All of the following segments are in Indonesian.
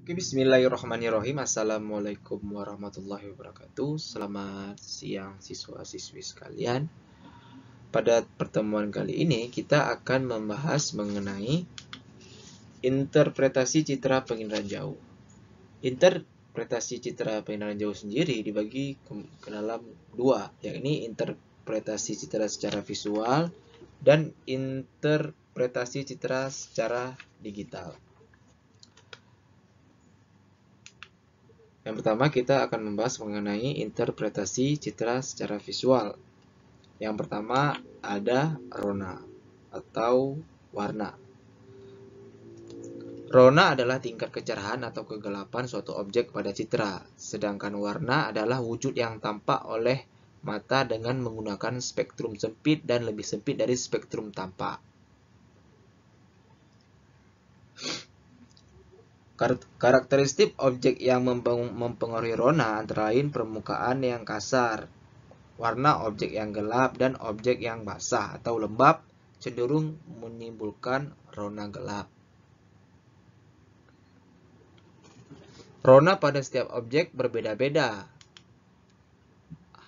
Oke, bismillahirrahmanirrahim. Assalamualaikum warahmatullahi wabarakatuh. Selamat siang siswa-siswi sekalian. Pada pertemuan kali ini kita akan membahas mengenai interpretasi citra penginderaan jauh. Interpretasi citra penginderaan jauh sendiri dibagi ke dalam dua, yakni interpretasi citra secara visual dan interpretasi citra secara digital. Yang pertama kita akan membahas mengenai interpretasi citra secara visual. Yang pertama ada rona atau warna. Rona adalah tingkat kecerahan atau kegelapan suatu objek pada citra, sedangkan warna adalah wujud yang tampak oleh mata dengan menggunakan spektrum sempit dan lebih sempit dari spektrum tampak. Karakteristik objek yang mempengaruhi rona antara lain permukaan yang kasar, warna objek yang gelap, dan objek yang basah atau lembab cenderung menimbulkan rona gelap. Rona pada setiap objek berbeda-beda.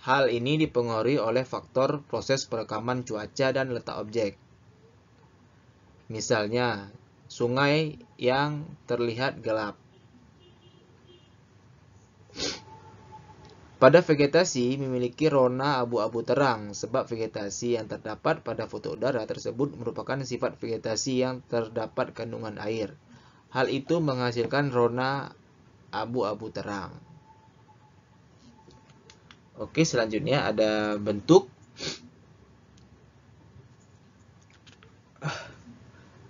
Hal ini dipengaruhi oleh faktor proses perekaman cuaca dan letak objek. Misalnya, sungai yang terlihat gelap. Pada vegetasi memiliki rona abu-abu terang, sebab vegetasi yang terdapat pada foto udara tersebut merupakan sifat vegetasi yang terdapat kandungan air. Hal itu menghasilkan rona abu-abu terang. Oke, selanjutnya ada bentuk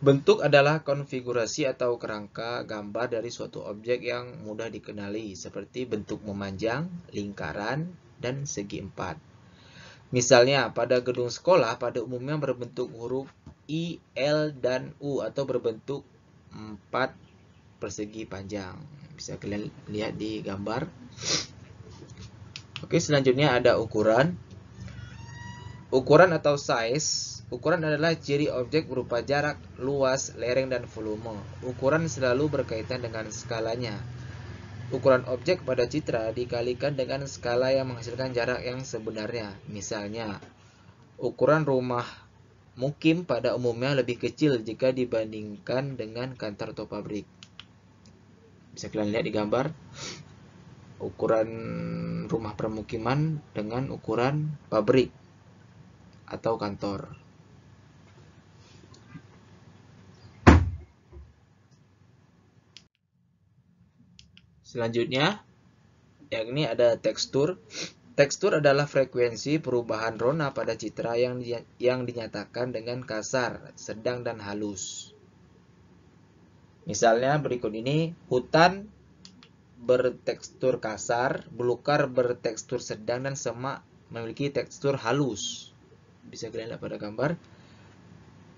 Bentuk adalah konfigurasi atau kerangka gambar dari suatu objek yang mudah dikenali, seperti bentuk memanjang, lingkaran, dan segi empat. Misalnya, pada gedung sekolah pada umumnya berbentuk huruf I, L, dan U atau berbentuk empat persegi panjang. Bisa kalian lihat di gambar. Oke, selanjutnya ada ukuran. Ukuran atau size Ukuran adalah ciri objek berupa jarak, luas, lereng, dan volume. Ukuran selalu berkaitan dengan skalanya. Ukuran objek pada citra dikalikan dengan skala yang menghasilkan jarak yang sebenarnya. Misalnya, ukuran rumah mukim pada umumnya lebih kecil jika dibandingkan dengan kantor atau pabrik. Bisa kalian lihat di gambar ukuran rumah permukiman dengan ukuran pabrik atau kantor. Selanjutnya, yang ini ada tekstur. Tekstur adalah frekuensi perubahan rona pada citra yang yang dinyatakan dengan kasar, sedang dan halus. Misalnya berikut ini, hutan bertekstur kasar, belukar bertekstur sedang dan semak memiliki tekstur halus. Bisa kalian lihat pada gambar.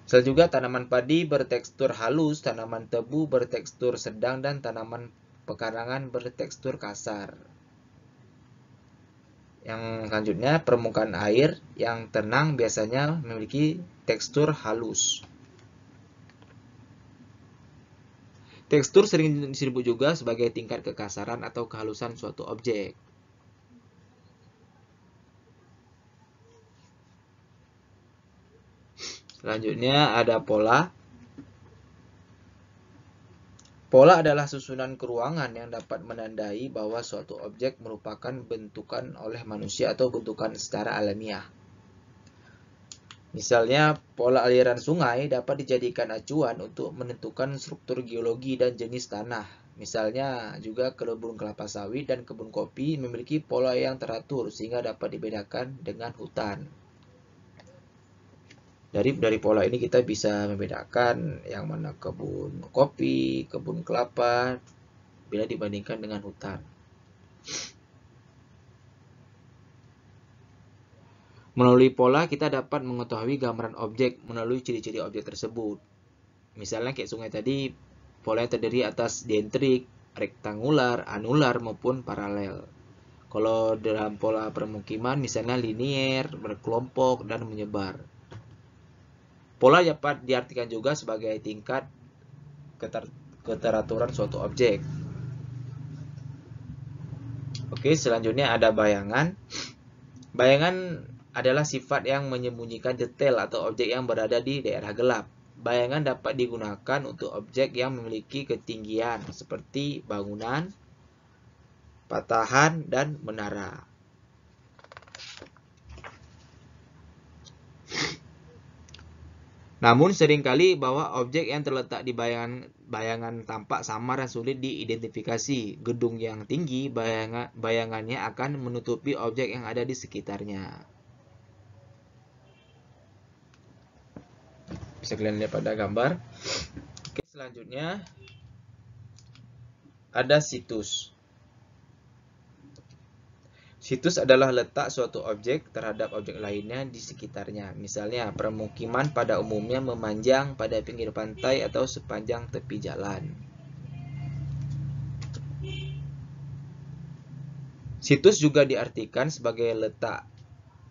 Sel juga tanaman padi bertekstur halus, tanaman tebu bertekstur sedang dan tanaman pekarangan bertekstur kasar. Yang selanjutnya, permukaan air yang tenang biasanya memiliki tekstur halus. Tekstur sering disebut juga sebagai tingkat kekasaran atau kehalusan suatu objek. Selanjutnya ada pola Pola adalah susunan keruangan yang dapat menandai bahwa suatu objek merupakan bentukan oleh manusia atau bentukan secara alamiah. Misalnya, pola aliran sungai dapat dijadikan acuan untuk menentukan struktur geologi dan jenis tanah. Misalnya, juga kebun kelapa sawit dan kebun kopi memiliki pola yang teratur sehingga dapat dibedakan dengan hutan dari dari pola ini kita bisa membedakan yang mana kebun kopi, kebun kelapa bila dibandingkan dengan hutan. Melalui pola kita dapat mengetahui gambaran objek melalui ciri-ciri objek tersebut. Misalnya kayak sungai tadi, pola yang terdiri atas dendrik, rektangular, anular maupun paralel. Kalau dalam pola permukiman misalnya linier, berkelompok dan menyebar. Pola dapat ya, diartikan juga sebagai tingkat keter keteraturan suatu objek. Oke, selanjutnya ada bayangan. Bayangan adalah sifat yang menyembunyikan detail atau objek yang berada di daerah gelap. Bayangan dapat digunakan untuk objek yang memiliki ketinggian seperti bangunan, patahan, dan menara. Namun seringkali bahwa objek yang terletak di bayangan bayangan tampak samar dan sulit diidentifikasi. Gedung yang tinggi bayangan, bayangannya akan menutupi objek yang ada di sekitarnya. Bisa kalian lihat pada gambar. Oke, selanjutnya ada situs. Situs adalah letak suatu objek terhadap objek lainnya di sekitarnya. Misalnya, permukiman pada umumnya memanjang pada pinggir pantai atau sepanjang tepi jalan. Situs juga diartikan sebagai letak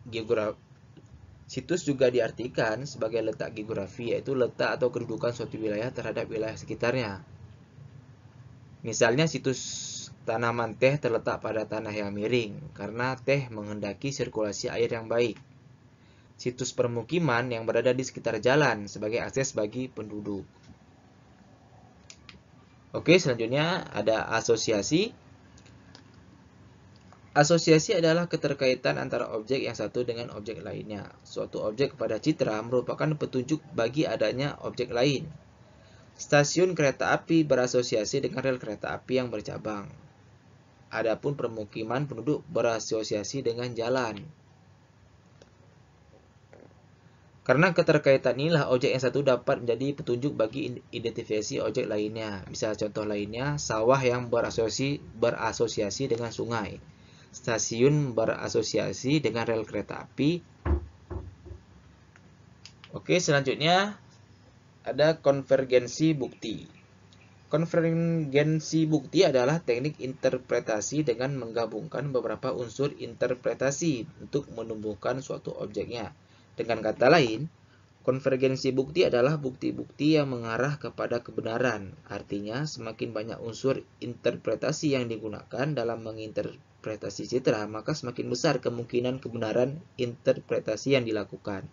geografi. Situs juga diartikan sebagai letak geografi, yaitu letak atau kedudukan suatu wilayah terhadap wilayah sekitarnya. Misalnya, situs Tanaman teh terletak pada tanah yang miring karena teh menghendaki sirkulasi air yang baik. Situs permukiman yang berada di sekitar jalan sebagai akses bagi penduduk. Oke, selanjutnya ada asosiasi. Asosiasi adalah keterkaitan antara objek yang satu dengan objek lainnya. Suatu objek pada citra merupakan petunjuk bagi adanya objek lain. Stasiun kereta api berasosiasi dengan rel kereta api yang bercabang. Adapun permukiman penduduk berasosiasi dengan jalan. Karena keterkaitan inilah objek yang satu dapat menjadi petunjuk bagi identifikasi objek lainnya. Bisa contoh lainnya, sawah yang berasosiasi, berasosiasi dengan sungai, stasiun berasosiasi dengan rel kereta api. Oke, selanjutnya ada konvergensi bukti. Konvergensi bukti adalah teknik interpretasi dengan menggabungkan beberapa unsur interpretasi untuk menumbuhkan suatu objeknya. Dengan kata lain, konvergensi bukti adalah bukti-bukti yang mengarah kepada kebenaran. Artinya, semakin banyak unsur interpretasi yang digunakan dalam menginterpretasi citra, maka semakin besar kemungkinan kebenaran interpretasi yang dilakukan.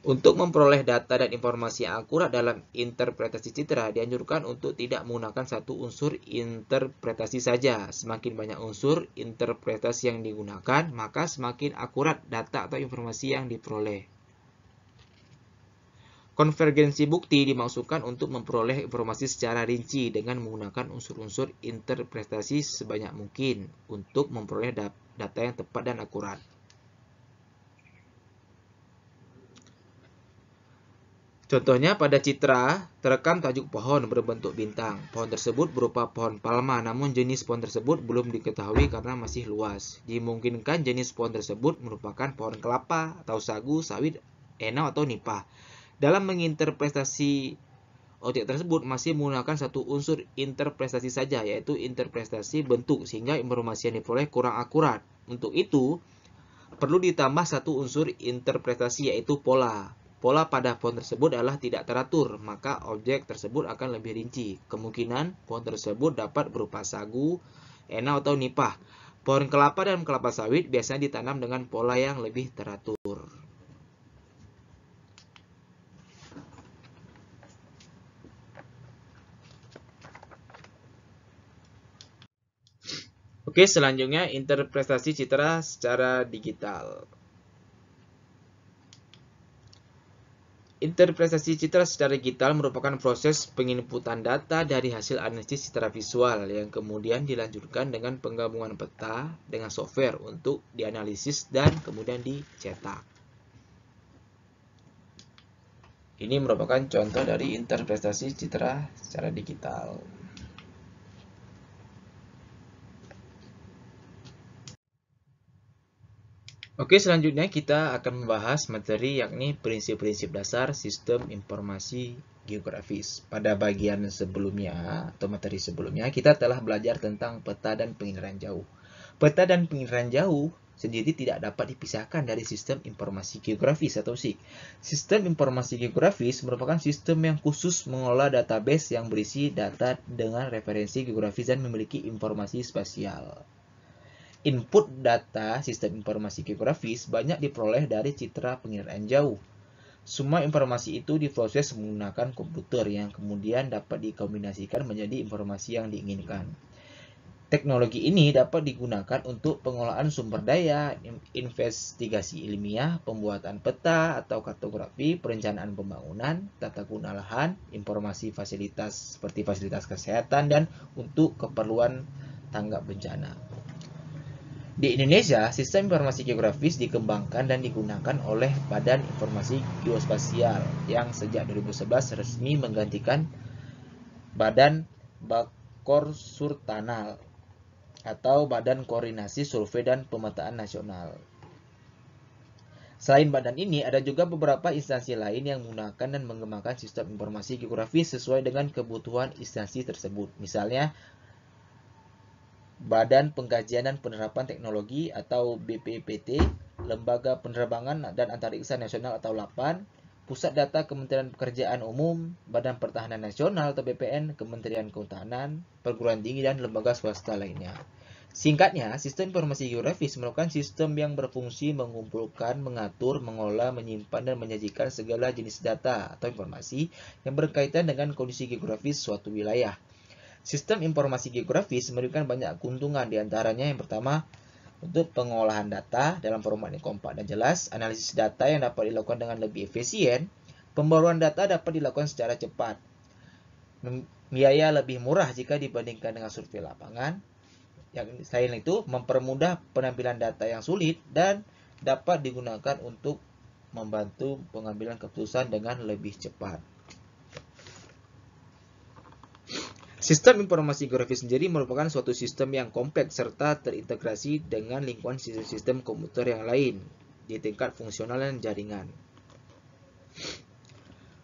Untuk memperoleh data dan informasi yang akurat dalam interpretasi citra dianjurkan untuk tidak menggunakan satu unsur interpretasi saja. Semakin banyak unsur interpretasi yang digunakan, maka semakin akurat data atau informasi yang diperoleh. Konvergensi bukti dimaksudkan untuk memperoleh informasi secara rinci dengan menggunakan unsur-unsur interpretasi sebanyak mungkin untuk memperoleh data yang tepat dan akurat. Contohnya pada citra terekam tajuk pohon berbentuk bintang. Pohon tersebut berupa pohon palma, namun jenis pohon tersebut belum diketahui karena masih luas. Dimungkinkan jenis pohon tersebut merupakan pohon kelapa atau sagu, sawit, enau atau nipah. Dalam menginterpretasi objek tersebut masih menggunakan satu unsur interpretasi saja, yaitu interpretasi bentuk, sehingga informasi yang diperoleh kurang akurat. Untuk itu, perlu ditambah satu unsur interpretasi yaitu pola. Pola pada font tersebut adalah tidak teratur, maka objek tersebut akan lebih rinci. Kemungkinan font tersebut dapat berupa sagu, ena atau nipah. Pohon kelapa dan kelapa sawit biasanya ditanam dengan pola yang lebih teratur. Oke, selanjutnya interpretasi citra secara digital. Interpretasi citra secara digital merupakan proses penginputan data dari hasil analisis citra visual yang kemudian dilanjutkan dengan penggabungan peta dengan software untuk dianalisis dan kemudian dicetak. Ini merupakan contoh dari interpretasi citra secara digital. Oke, selanjutnya kita akan membahas materi yakni prinsip-prinsip dasar sistem informasi geografis. Pada bagian sebelumnya atau materi sebelumnya kita telah belajar tentang peta dan pengiriman jauh. Peta dan pengiriman jauh sendiri tidak dapat dipisahkan dari sistem informasi geografis atau SIG. Sistem informasi geografis merupakan sistem yang khusus mengelola database yang berisi data dengan referensi geografis dan memiliki informasi spasial. Input data sistem informasi geografis banyak diperoleh dari citra pengiraan jauh. Semua informasi itu diproses menggunakan komputer yang kemudian dapat dikombinasikan menjadi informasi yang diinginkan. Teknologi ini dapat digunakan untuk pengelolaan sumber daya, investigasi ilmiah, pembuatan peta atau kartografi, perencanaan pembangunan, tata guna lahan, informasi fasilitas seperti fasilitas kesehatan, dan untuk keperluan tanggap bencana. Di Indonesia, sistem informasi geografis dikembangkan dan digunakan oleh Badan Informasi Geospasial yang sejak 2011 resmi menggantikan Badan Bakor Surtanal atau Badan Koordinasi Survei dan Pemetaan Nasional. Selain badan ini, ada juga beberapa instansi lain yang menggunakan dan mengembangkan sistem informasi geografis sesuai dengan kebutuhan instansi tersebut. Misalnya, Badan Pengkajian dan Penerapan Teknologi atau BPPT, Lembaga Penerbangan dan Antariksa Nasional atau LAPAN, Pusat Data Kementerian Pekerjaan Umum, Badan Pertahanan Nasional atau BPN, Kementerian Kehutanan, Perguruan Tinggi dan lembaga swasta lainnya. Singkatnya, sistem informasi geografis merupakan sistem yang berfungsi mengumpulkan, mengatur, mengolah, menyimpan, dan menyajikan segala jenis data atau informasi yang berkaitan dengan kondisi geografis suatu wilayah. Sistem informasi geografis memberikan banyak keuntungan diantaranya yang pertama untuk pengolahan data dalam format yang kompak dan jelas, analisis data yang dapat dilakukan dengan lebih efisien, pembaruan data dapat dilakukan secara cepat, biaya lebih murah jika dibandingkan dengan survei lapangan. Yang selain itu, mempermudah penampilan data yang sulit dan dapat digunakan untuk membantu pengambilan keputusan dengan lebih cepat. Sistem informasi grafis sendiri merupakan suatu sistem yang kompleks serta terintegrasi dengan lingkungan sistem-sistem komputer yang lain di tingkat fungsional dan jaringan.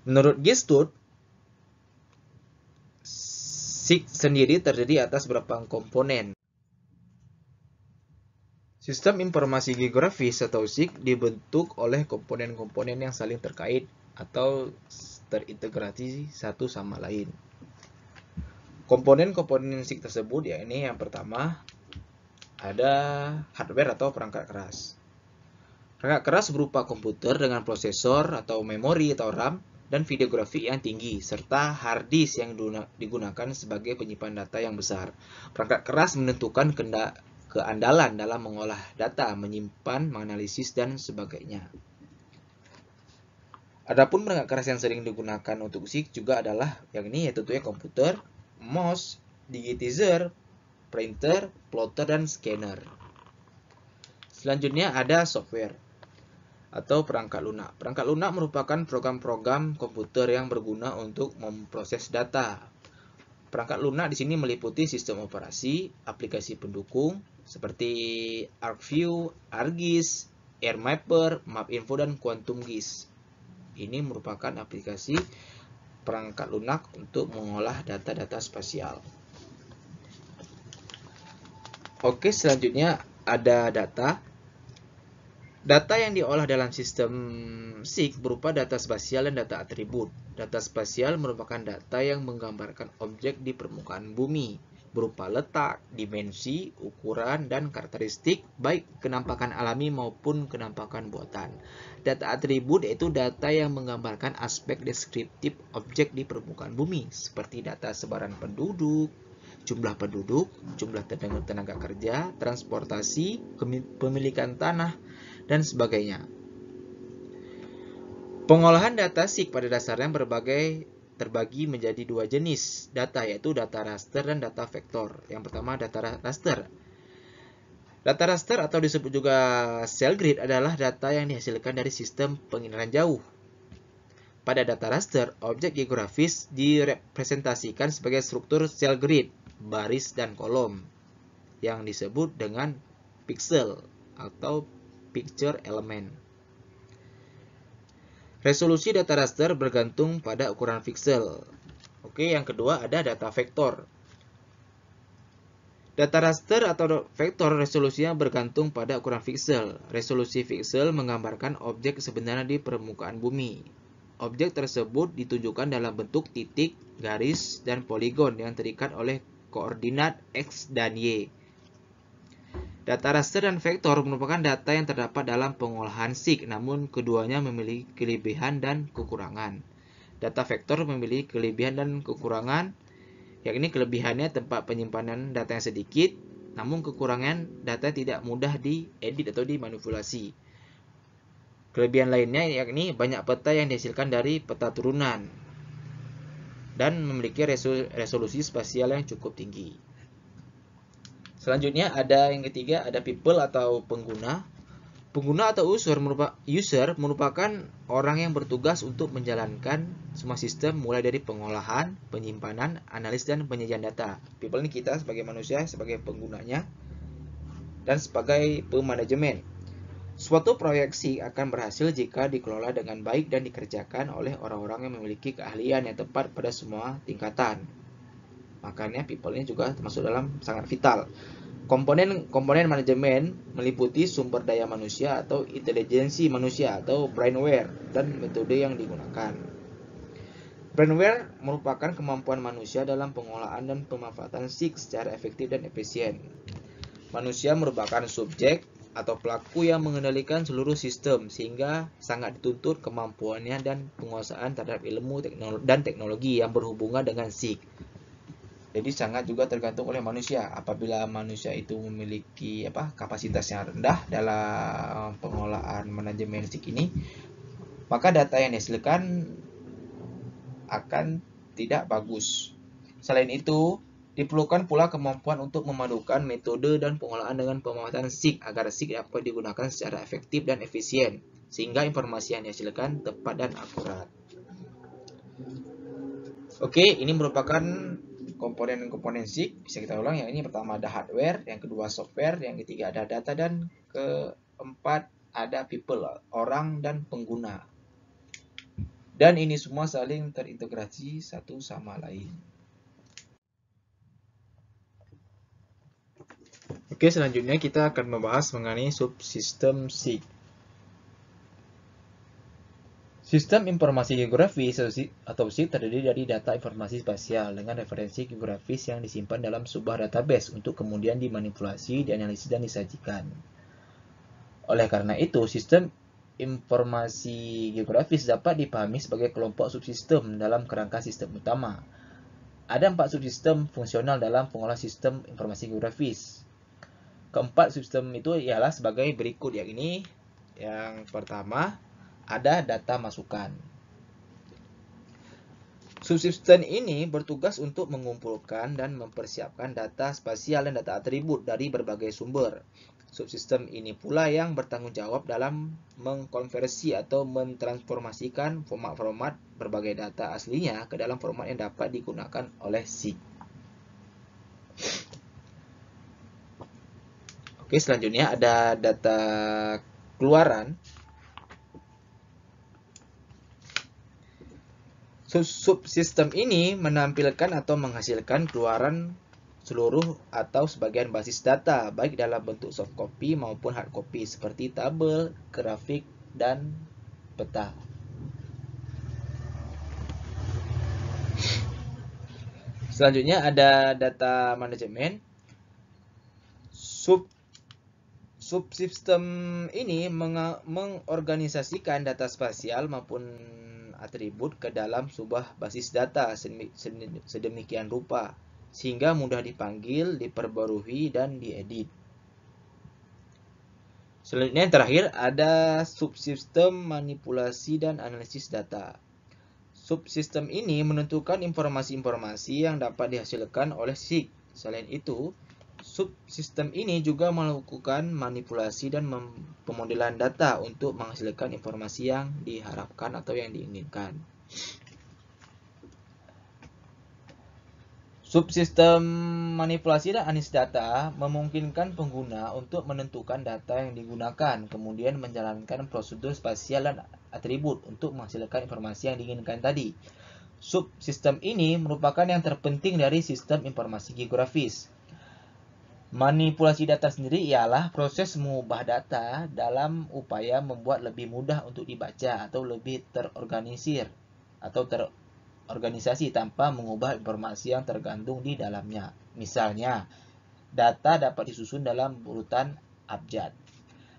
Menurut Gistud, SIG sendiri terdiri atas beberapa komponen. Sistem informasi geografis atau SIG dibentuk oleh komponen-komponen yang saling terkait atau terintegrasi satu sama lain. Komponen-komponen SIG tersebut ya ini yang pertama ada hardware atau perangkat keras. Perangkat keras berupa komputer dengan prosesor atau memori atau RAM dan video grafik yang tinggi, serta hard disk yang digunakan sebagai penyimpan data yang besar. Perangkat keras menentukan keandalan dalam mengolah data, menyimpan, menganalisis, dan sebagainya. Adapun perangkat keras yang sering digunakan untuk SIG juga adalah yang ini, yaitu tentunya komputer, mouse, digitizer, printer, plotter, dan scanner. Selanjutnya ada software atau perangkat lunak. Perangkat lunak merupakan program-program komputer yang berguna untuk memproses data. Perangkat lunak di sini meliputi sistem operasi, aplikasi pendukung seperti ArcView, ArcGIS, AirMapper, MapInfo, dan QuantumGIS. Ini merupakan aplikasi perangkat lunak untuk mengolah data-data spasial. Oke, selanjutnya ada data. Data yang diolah dalam sistem SIG berupa data spasial dan data atribut. Data spasial merupakan data yang menggambarkan objek di permukaan bumi berupa letak, dimensi, ukuran, dan karakteristik baik kenampakan alami maupun kenampakan buatan. Data atribut yaitu data yang menggambarkan aspek deskriptif objek di permukaan bumi, seperti data sebaran penduduk, jumlah penduduk, jumlah tenaga, tenaga kerja, transportasi, pemilikan tanah, dan sebagainya. Pengolahan data SIG pada dasarnya berbagai terbagi menjadi dua jenis data yaitu data raster dan data vektor. Yang pertama data raster Data raster atau disebut juga cell grid adalah data yang dihasilkan dari sistem penginderaan jauh. Pada data raster, objek geografis direpresentasikan sebagai struktur cell grid, baris dan kolom, yang disebut dengan pixel atau picture element. Resolusi data raster bergantung pada ukuran pixel. Oke, yang kedua ada data vektor. Data raster atau vektor resolusinya bergantung pada ukuran piksel. Resolusi piksel menggambarkan objek sebenarnya di permukaan bumi. Objek tersebut ditunjukkan dalam bentuk titik, garis, dan poligon yang terikat oleh koordinat X dan Y. Data raster dan vektor merupakan data yang terdapat dalam pengolahan SIG, namun keduanya memiliki kelebihan dan kekurangan. Data vektor memiliki kelebihan dan kekurangan, yakni kelebihannya tempat penyimpanan data yang sedikit, namun kekurangan data tidak mudah diedit atau dimanipulasi. Kelebihan lainnya yakni banyak peta yang dihasilkan dari peta turunan dan memiliki resolusi spasial yang cukup tinggi. Selanjutnya ada yang ketiga ada people atau pengguna. Pengguna atau user, merupa, user merupakan orang yang bertugas untuk menjalankan semua sistem mulai dari pengolahan, penyimpanan, analis, dan penyajian data. People ini kita sebagai manusia, sebagai penggunanya, dan sebagai pemanajemen. Suatu proyeksi akan berhasil jika dikelola dengan baik dan dikerjakan oleh orang-orang yang memiliki keahlian yang tepat pada semua tingkatan. Makanya people ini juga termasuk dalam sangat vital. Komponen komponen manajemen meliputi sumber daya manusia atau intelijensi manusia atau brainware dan metode yang digunakan. Brainware merupakan kemampuan manusia dalam pengolahan dan pemanfaatan SIG secara efektif dan efisien. Manusia merupakan subjek atau pelaku yang mengendalikan seluruh sistem sehingga sangat dituntut kemampuannya dan penguasaan terhadap ilmu dan teknologi yang berhubungan dengan SIG jadi sangat juga tergantung oleh manusia. Apabila manusia itu memiliki apa kapasitas yang rendah dalam pengolahan manajemen risik ini, maka data yang dihasilkan akan tidak bagus. Selain itu, diperlukan pula kemampuan untuk memadukan metode dan pengolahan dengan pemahaman SIG agar SIG dapat digunakan secara efektif dan efisien, sehingga informasi yang dihasilkan tepat dan akurat. Oke, ini merupakan komponen-komponen zip bisa kita ulang yang ini pertama ada hardware, yang kedua software, yang ketiga ada data dan keempat ada people, orang dan pengguna. Dan ini semua saling terintegrasi satu sama lain. Oke, selanjutnya kita akan membahas mengenai subsistem SIG. Sistem informasi geografi atau SIP terdiri dari data informasi spasial dengan referensi geografis yang disimpan dalam sebuah database untuk kemudian dimanipulasi, dianalisis, dan disajikan. Oleh karena itu, sistem informasi geografis dapat dipahami sebagai kelompok subsistem dalam kerangka sistem utama. Ada empat subsistem fungsional dalam pengolah sistem informasi geografis. Keempat subsistem itu ialah sebagai berikut yang ini. Yang pertama, ada data masukan. Subsisten ini bertugas untuk mengumpulkan dan mempersiapkan data spasial dan data atribut dari berbagai sumber. Subsistem ini pula yang bertanggung jawab dalam mengkonversi atau mentransformasikan format-format berbagai data aslinya ke dalam format yang dapat digunakan oleh SIG. Oke, selanjutnya ada data keluaran Subsistem ini menampilkan atau menghasilkan keluaran seluruh atau sebagian basis data baik dalam bentuk soft copy maupun hard copy seperti tabel, grafik, dan peta. Selanjutnya ada data manajemen. Sub subsistem ini mengorganisasikan data spasial maupun atribut ke dalam sebuah basis data sedemikian rupa sehingga mudah dipanggil, diperbarui, dan diedit. Selanjutnya yang terakhir ada subsistem manipulasi dan analisis data. Subsistem ini menentukan informasi-informasi yang dapat dihasilkan oleh SIG. Selain itu, Subsistem ini juga melakukan manipulasi dan pemodelan data untuk menghasilkan informasi yang diharapkan atau yang diinginkan. Subsistem manipulasi dan anis data memungkinkan pengguna untuk menentukan data yang digunakan, kemudian menjalankan prosedur spasial dan atribut untuk menghasilkan informasi yang diinginkan tadi. Subsistem ini merupakan yang terpenting dari sistem informasi geografis. Manipulasi data sendiri ialah proses mengubah data dalam upaya membuat lebih mudah untuk dibaca atau lebih terorganisir atau terorganisasi tanpa mengubah informasi yang tergantung di dalamnya. Misalnya, data dapat disusun dalam urutan abjad.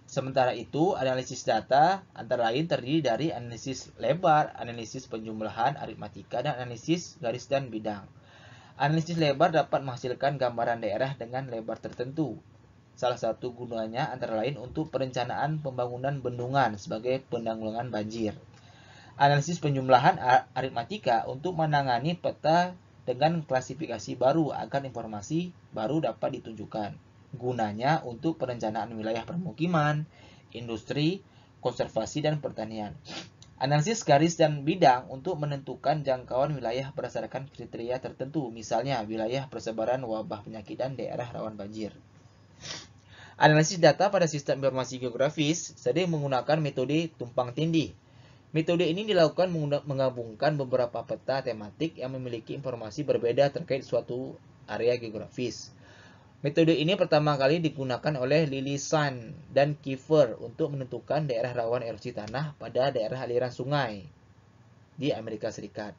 Sementara itu, analisis data antara lain terdiri dari analisis lebar, analisis penjumlahan, aritmatika, dan analisis garis dan bidang. Analisis lebar dapat menghasilkan gambaran daerah dengan lebar tertentu. Salah satu gunanya antara lain untuk perencanaan pembangunan bendungan sebagai penanggulangan banjir. Analisis penjumlahan aritmatika untuk menangani peta dengan klasifikasi baru agar informasi baru dapat ditunjukkan. Gunanya untuk perencanaan wilayah permukiman, industri, konservasi, dan pertanian. Analisis garis dan bidang untuk menentukan jangkauan wilayah berdasarkan kriteria tertentu, misalnya wilayah persebaran wabah penyakit dan daerah rawan banjir. Analisis data pada sistem informasi geografis sering menggunakan metode tumpang tindih. Metode ini dilakukan menggabungkan beberapa peta tematik yang memiliki informasi berbeda terkait suatu area geografis. Metode ini pertama kali digunakan oleh Lily Sun dan Kiefer untuk menentukan daerah rawan erosi tanah pada daerah aliran sungai di Amerika Serikat.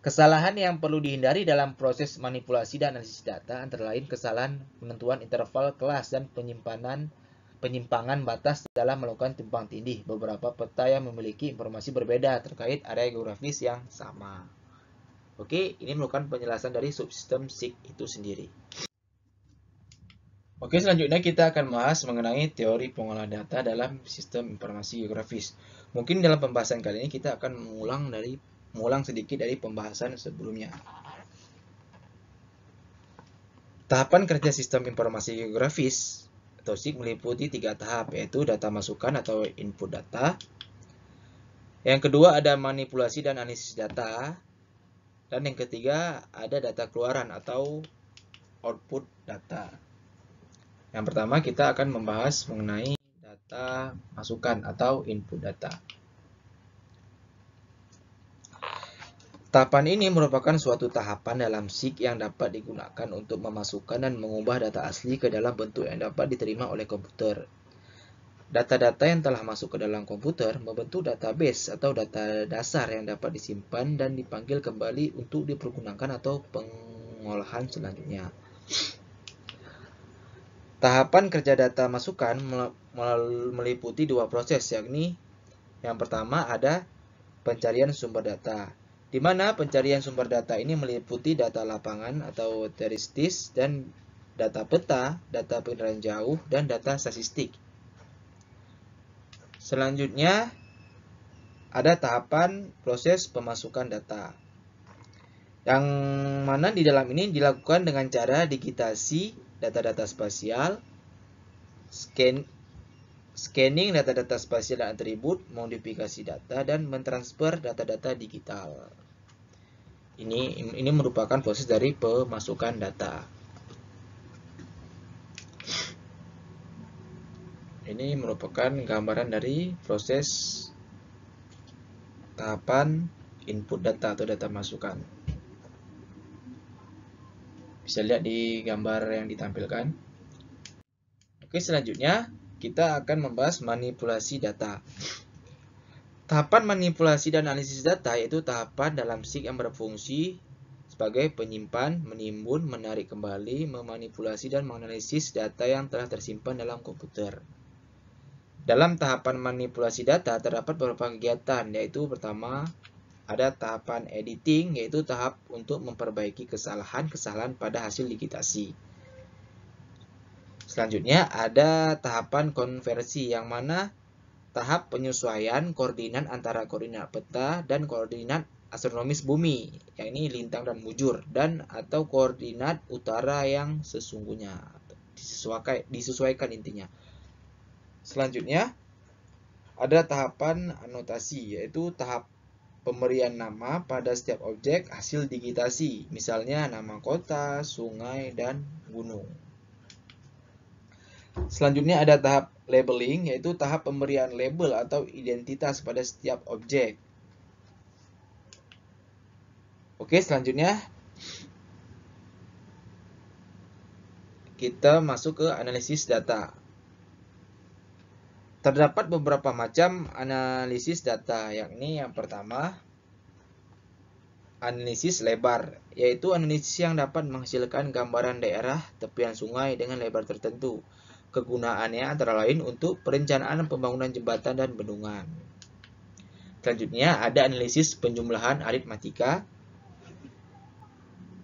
Kesalahan yang perlu dihindari dalam proses manipulasi dan analisis data antara lain kesalahan penentuan interval kelas dan penyimpanan penyimpangan batas dalam melakukan timpang tindih. Beberapa peta yang memiliki informasi berbeda terkait area geografis yang sama. Oke, ini merupakan penjelasan dari subsistem SIG itu sendiri. Oke, selanjutnya kita akan bahas mengenai teori pengolahan data dalam sistem informasi geografis. Mungkin dalam pembahasan kali ini kita akan mengulang dari mengulang sedikit dari pembahasan sebelumnya. Tahapan kerja sistem informasi geografis atau SIG meliputi tiga tahap, yaitu data masukan atau input data. Yang kedua ada manipulasi dan analisis data. Dan yang ketiga ada data keluaran atau output data. Yang pertama kita akan membahas mengenai data masukan atau input data. Tahapan ini merupakan suatu tahapan dalam SIG yang dapat digunakan untuk memasukkan dan mengubah data asli ke dalam bentuk yang dapat diterima oleh komputer. Data-data yang telah masuk ke dalam komputer membentuk database atau data dasar yang dapat disimpan dan dipanggil kembali untuk dipergunakan atau pengolahan selanjutnya. Tahapan kerja data masukan meliputi dua proses, yakni yang pertama ada pencarian sumber data, di mana pencarian sumber data ini meliputi data lapangan atau teristis dan data peta, data penilaian jauh, dan data statistik. Selanjutnya, ada tahapan proses pemasukan data. Yang mana di dalam ini dilakukan dengan cara digitasi data-data spasial, scan, scanning data-data spasial dan atribut, modifikasi data, dan mentransfer data-data digital. Ini, ini merupakan proses dari pemasukan data. Ini merupakan gambaran dari proses tahapan input data atau data masukan. Bisa lihat di gambar yang ditampilkan. Oke, selanjutnya kita akan membahas manipulasi data. Tahapan manipulasi dan analisis data yaitu tahapan dalam SIG yang berfungsi sebagai penyimpan, menimbun, menarik kembali, memanipulasi, dan menganalisis data yang telah tersimpan dalam komputer. Dalam tahapan manipulasi data terdapat beberapa kegiatan yaitu pertama ada tahapan editing yaitu tahap untuk memperbaiki kesalahan-kesalahan pada hasil digitasi. Selanjutnya ada tahapan konversi yang mana tahap penyesuaian koordinat antara koordinat peta dan koordinat astronomis bumi, yakni lintang dan bujur dan atau koordinat utara yang sesungguhnya disesuaikan, disesuaikan intinya. Selanjutnya, ada tahapan anotasi, yaitu tahap pemberian nama pada setiap objek hasil digitasi, misalnya nama kota, sungai, dan gunung. Selanjutnya ada tahap labeling, yaitu tahap pemberian label atau identitas pada setiap objek. Oke, selanjutnya kita masuk ke analisis data. Terdapat beberapa macam analisis data, yakni yang pertama analisis lebar, yaitu analisis yang dapat menghasilkan gambaran daerah tepian sungai dengan lebar tertentu. Kegunaannya antara lain untuk perencanaan pembangunan jembatan dan bendungan. Selanjutnya ada analisis penjumlahan aritmatika,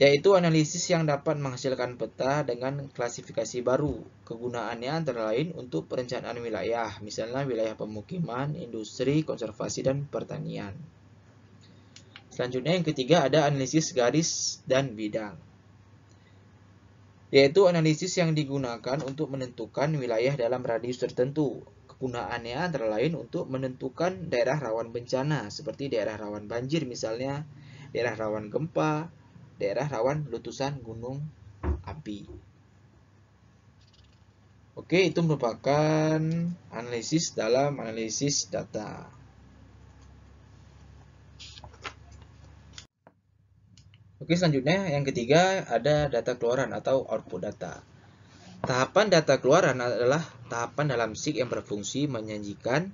yaitu analisis yang dapat menghasilkan peta dengan klasifikasi baru. Kegunaannya antara lain untuk perencanaan wilayah, misalnya wilayah pemukiman, industri, konservasi, dan pertanian. Selanjutnya yang ketiga ada analisis garis dan bidang. Yaitu analisis yang digunakan untuk menentukan wilayah dalam radius tertentu. Kegunaannya antara lain untuk menentukan daerah rawan bencana, seperti daerah rawan banjir misalnya, daerah rawan gempa, daerah rawan letusan gunung api. Oke, itu merupakan analisis dalam analisis data. Oke, selanjutnya yang ketiga ada data keluaran atau output data. Tahapan data keluaran adalah tahapan dalam SIG yang berfungsi menyajikan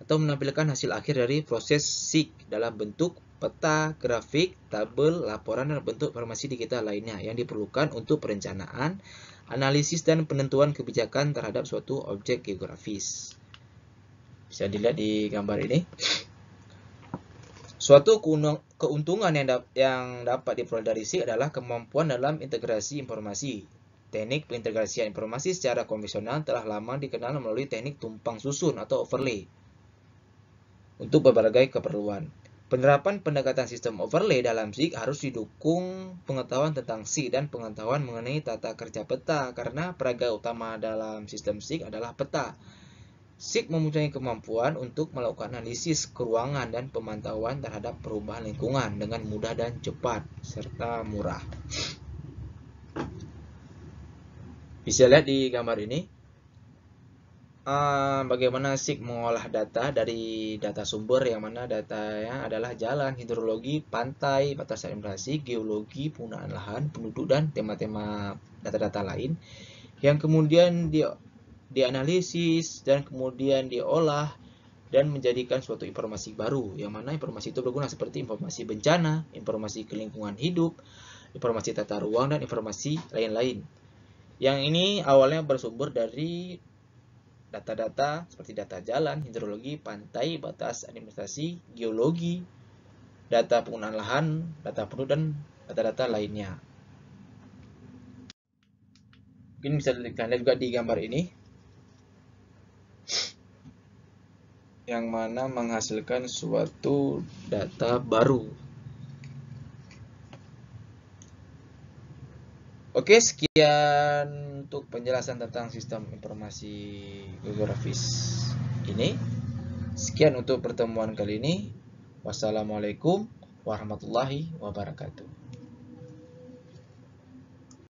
atau menampilkan hasil akhir dari proses SIG dalam bentuk peta, grafik, tabel, laporan, dan bentuk informasi digital lainnya yang diperlukan untuk perencanaan, analisis, dan penentuan kebijakan terhadap suatu objek geografis. Bisa dilihat di gambar ini. Suatu keuntungan yang, dapat diperoleh dari SIG adalah kemampuan dalam integrasi informasi. Teknik pengintegrasian informasi secara konvensional telah lama dikenal melalui teknik tumpang susun atau overlay untuk berbagai keperluan. Penerapan pendekatan sistem overlay dalam SIG harus didukung pengetahuan tentang SIG dan pengetahuan mengenai tata kerja peta karena peraga utama dalam sistem SIG adalah peta. SIG mempunyai kemampuan untuk melakukan analisis keruangan dan pemantauan terhadap perubahan lingkungan dengan mudah dan cepat serta murah. Bisa lihat di gambar ini, Ah, bagaimana SIG mengolah data dari data sumber yang mana datanya adalah jalan, hidrologi, pantai, batas administrasi, geologi, penggunaan lahan, penduduk dan tema-tema data-data lain yang kemudian di dianalisis dan kemudian diolah dan menjadikan suatu informasi baru yang mana informasi itu berguna seperti informasi bencana, informasi kelingkungan hidup, informasi tata ruang dan informasi lain-lain. Yang ini awalnya bersumber dari data-data seperti data jalan, hidrologi, pantai, batas administrasi, geologi, data penggunaan lahan, data penduduk, dan data-data lainnya. Mungkin bisa kalian lihat juga di gambar ini, yang mana menghasilkan suatu data baru Oke, sekian untuk penjelasan tentang sistem informasi geografis ini. Sekian untuk pertemuan kali ini. Wassalamualaikum warahmatullahi wabarakatuh.